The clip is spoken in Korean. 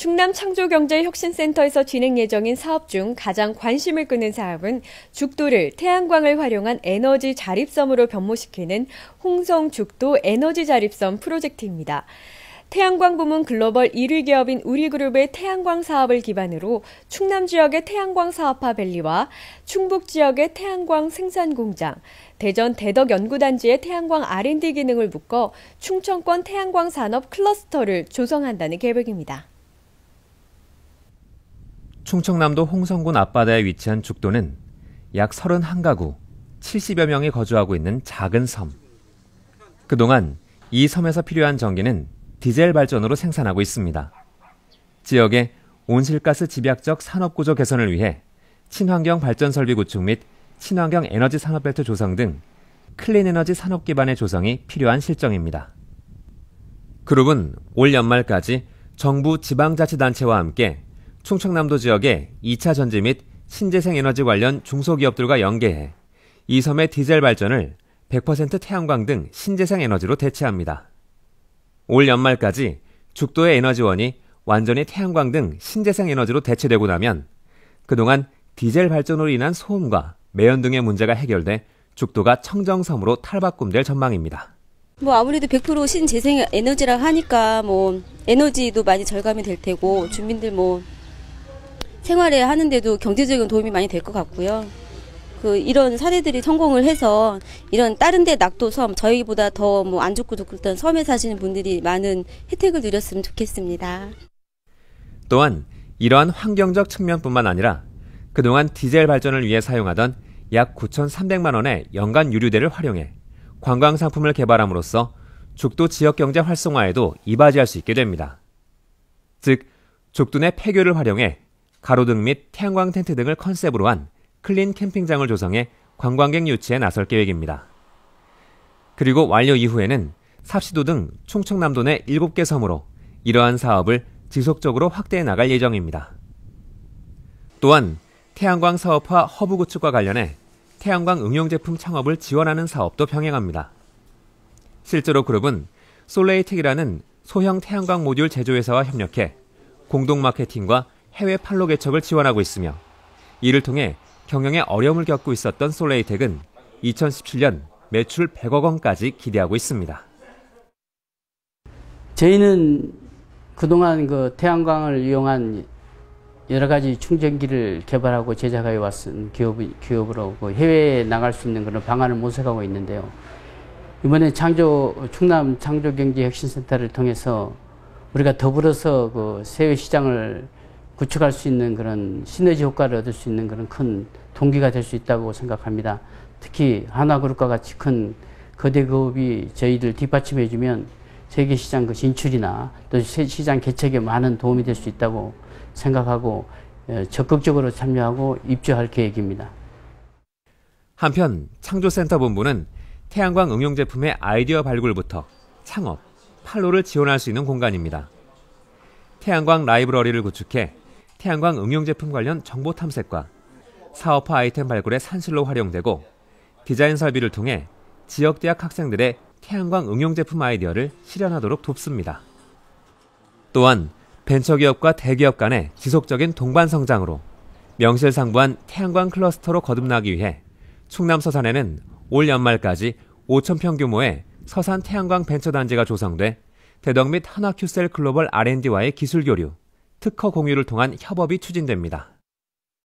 충남 창조경제혁신센터에서 진행 예정인 사업 중 가장 관심을 끄는 사업은 죽도를 태양광을 활용한 에너지 자립섬으로 변모시키는 홍성 죽도 에너지 자립섬 프로젝트입니다. 태양광 부문 글로벌 1위 기업인 우리그룹의 태양광 사업을 기반으로 충남 지역의 태양광 사업화 밸리와 충북 지역의 태양광 생산 공장, 대전 대덕 연구단지의 태양광 R&D 기능을 묶어 충청권 태양광 산업 클러스터를 조성한다는 계획입니다. 충청남도 홍성군 앞바다에 위치한 죽도는 약 31가구 70여 명이 거주하고 있는 작은 섬. 그동안 이 섬에서 필요한 전기는 디젤 발전으로 생산하고 있습니다. 지역의 온실가스 집약적 산업구조 개선을 위해 친환경 발전 설비 구축 및 친환경 에너지 산업벨트 조성 등 클린 에너지 산업 기반의 조성이 필요한 실정입니다. 그룹은 올 연말까지 정부 지방자치단체와 함께 충청남도 지역에 2차 전지 및 신재생 에너지 관련 중소기업들과 연계해 이 섬의 디젤 발전을 100% 태양광 등 신재생 에너지로 대체합니다. 올 연말까지 죽도의 에너지원이 완전히 태양광 등 신재생 에너지로 대체되고 나면 그동안 디젤 발전으로 인한 소음과 매연 등의 문제가 해결돼 죽도가 청정섬으로 탈바꿈될 전망입니다. 뭐 아무래도 100% 신재생 에너지라 하니까 뭐 에너지도 많이 절감이 될 테고 주민들 뭐 생활에 하는데도 경제적인 도움이 많이 될 것 같고요. 그 이런 사례들이 성공을 해서 이런 다른데 낙도섬 저희보다 더 뭐 안 좋고 좋던 섬에 사시는 분들이 많은 혜택을 누렸으면 좋겠습니다. 또한 이러한 환경적 측면뿐만 아니라 그동안 디젤 발전을 위해 사용하던 약 9,300만 원의 연간 유류대를 활용해 관광 상품을 개발함으로써 죽도 지역 경제 활성화에도 이바지할 수 있게 됩니다. 즉, 죽도 내 폐교를 활용해 가로등 및 태양광 텐트 등을 컨셉으로 한 클린 캠핑장을 조성해 관광객 유치에 나설 계획입니다. 그리고 완료 이후에는 삽시도 등 충청남도 내 7개 섬으로 이러한 사업을 지속적으로 확대해 나갈 예정입니다. 또한 태양광 사업화 허브 구축과 관련해 태양광 응용 제품 창업을 지원하는 사업도 병행합니다. 실제로 그룹은 솔레이텍이라는 소형 태양광 모듈 제조회사와 협력해 공동 마케팅과 해외 판로 개척을 지원하고 있으며 이를 통해 경영에 어려움을 겪고 있었던 솔레이텍은 2017년 매출 100억 원까지 기대하고 있습니다. 저희는 그동안 그 태양광을 이용한 여러 가지 충전기를 개발하고 제작해 왔은 기업이, 기업으로 그 해외에 나갈 수 있는 그런 방안을 모색하고 있는데요. 이번에 창조, 충남 창조경제혁신센터를 통해서 우리가 더불어서 그 해외 시장을 구축할 수 있는 그런 시너지 효과를 얻을 수 있는 그런 큰 동기가 될 수 있다고 생각합니다. 특히 하나그룹과 같이 큰 거대 그룹이 저희들 뒷받침해주면 세계 시장 그 진출이나 또 시장 개척에 많은 도움이 될 수 있다고 생각하고 예, 적극적으로 참여하고 입주할 계획입니다. 한편 창조센터 본부는 태양광 응용 제품의 아이디어 발굴부터 창업, 판로를 지원할 수 있는 공간입니다. 태양광 라이브러리를 구축해 태양광 응용 제품 관련 정보 탐색과 사업화 아이템 발굴에 산술로 활용되고 디자인 설비를 통해 지역 대학 학생들의 태양광 응용 제품 아이디어를 실현하도록 돕습니다. 또한 벤처기업과 대기업 간의 지속적인 동반 성장으로 명실상부한 태양광 클러스터로 거듭나기 위해 충남 서산에는 올 연말까지 5,000평 규모의 서산 태양광 벤처 단지가 조성돼 대덕 및 한화큐셀 글로벌 R&D와의 기술 교류, 특허 공유를 통한 협업이 추진됩니다.